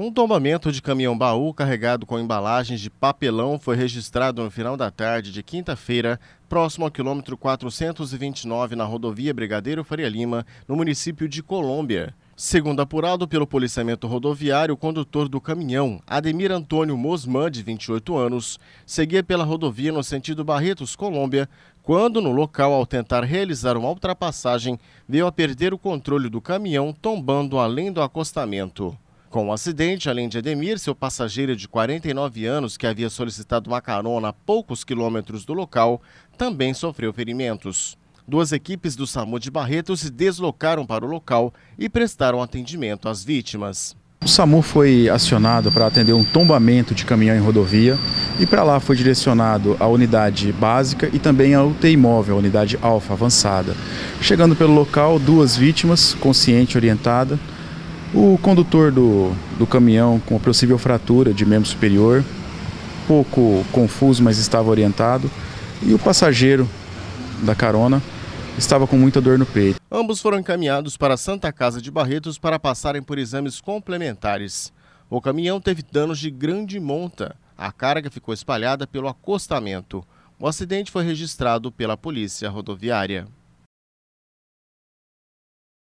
Um tombamento de caminhão-baú carregado com embalagens de papelão foi registrado no final da tarde de quinta-feira, próximo ao quilômetro 429 na rodovia Brigadeiro Faria Lima, no município de Colômbia. Segundo apurado pelo policiamento rodoviário, o condutor do caminhão, Ademir Antônio Mosman, de 28 anos, seguia pela rodovia no sentido Barretos, Colômbia, quando, no local, ao tentar realizar uma ultrapassagem, veio a perder o controle do caminhão, tombando além do acostamento. Com o acidente, além de Ademir, seu passageiro de 49 anos, que havia solicitado uma carona a poucos quilômetros do local, também sofreu ferimentos. Duas equipes do SAMU de Barreto se deslocaram para o local e prestaram atendimento às vítimas. O SAMU foi acionado para atender um tombamento de caminhão em rodovia e para lá foi direcionado a unidade básica e também a UTI móvel, a unidade alfa avançada. Chegando pelo local, duas vítimas, consciente orientada, o condutor do, do caminhão com possível fratura de membro superior, pouco confuso, mas estava orientado, e o passageiro da carona estava com muita dor no peito. Ambos foram encaminhados para a Santa Casa de Barretos para passarem por exames complementares. O caminhão teve danos de grande monta. A carga ficou espalhada pelo acostamento. O acidente foi registrado pela Polícia Rodoviária.